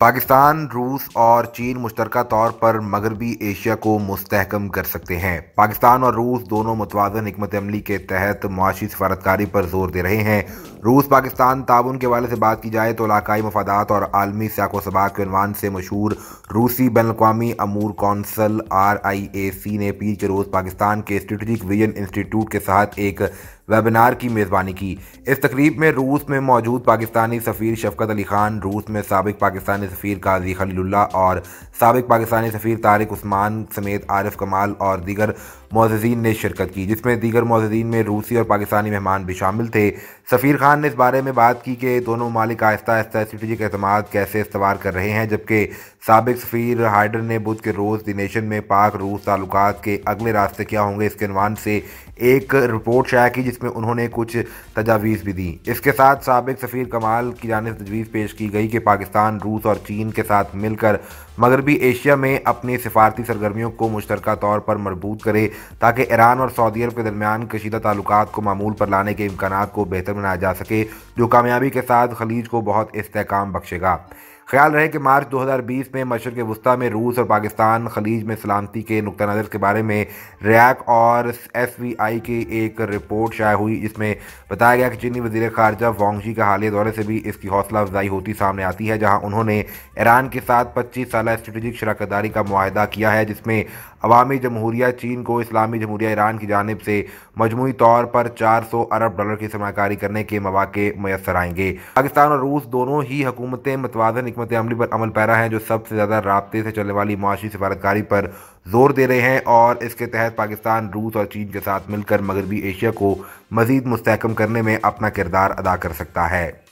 पाकिस्तान रूस और चीन मुश्तर तौर पर मगरबी एशिया को मुस्तकम कर सकते हैं पाकिस्तान और रूस दोनों मुतवाजन हमत अमली के तहत मुआशी सफारतकारी पर जोर दे रहे हैं रूस पाकिस्तान ताबन के वाले से बात की जाए तो इलाकई मफादात और आलमी सियाको सबा के अनवान से मशहूर रूसी बैन अवी अमूर कौंसल आर आई ए सी ने पीर के रोज़ पाकिस्तान के स्ट्रेटिक विजन इंस्टीट्यूट के साथ एक वेबिनार की मेज़बानी की इस तकरीब में रूस में मौजूद पाकिस्तानी सफ़ीर शफकत अली खान रूस में सबक पाकिस्तानी सफ़ीर काजी खलील्ला और सबक पाकिस्तानी सफ़ीर तारिक उस्मान समेत आरिफ कमाल और दीगर मोजीन ने शिरकत की जिसमें दीगर मोजीन में रूसी और पाकिस्तानी मेहमान भी शामिल थे सफ़ीर खान ने इस बारे में बात की कि दोनों ममालिक आहिस्ता आहिस्ता स्ट्रेटिक अहतम कैसे इस्तेवाल कर रहे हैं जबकि सबक सफ़ीर हाइडर ने बुध के रोज़ दिनेशन में पाक रूस ताल्लुक के अगले रास्ते क्या होंगे इसके अनवान से एक रिपोर्ट शाया की जिस जिसमें उन्होंने कुछ तजावीज़ भी दी इसके साथ सबक सफ़ीर कमाल की जानब तजवीज़ पेश की गई कि पाकिस्तान रूस और चीन के साथ मिलकर मगरबी एशिया में अपनी सिफारती सरगर्मियों को मुश्तर तौर पर मरबूत करे ताकि ईरान और सऊदी अरब के दरमियान कशीदा ताल्लुक को मामूल पर लाने के इम्कान को बेहतर बनाया जा सके जो कामयाबी के साथ खलीज को बहुत इसकाम बख्शेगा ख्याल रहे कि मार्च 2020 में मशरक वस्ती में रूस और पाकिस्तान खलीज में सलामती के नुक़ नज़र के बारे में रैक और एस वी आई की एक रिपोर्ट शायद हुई जिसमें बताया गया कि चीनी वजीर खारजा वांगजी का हालिया दौरे से भी इसकी हौसला अफजाई होती सामने आती है जहाँ उन्होंने ईरान के साथ पच्चीस साल स्ट्रेटजिक शराकतदारी का माहदा किया है जिसमें अवामी जमहूरिया चीन को इस्लामी जमहूरिया ईरान की जानब से मजमू तौर पर चार सौ अरब डॉलर की सरमाकारी करने के मौाक़े मैसर आएंगे पाकिस्तान और रूस दोनों ही हुकूमतें मतवाजन हमत अमली पर अमल पैरा हैं जो सबसे ज़्यादा रबते से चलने वाली माशी सिफारतकारी पर जोर दे रहे हैं और इसके तहत पाकिस्तान रूस और चीन के साथ मिलकर मगरबी एशिया को मज़ीद मस्तकम करने में अपना किरदार अदा कर सकता है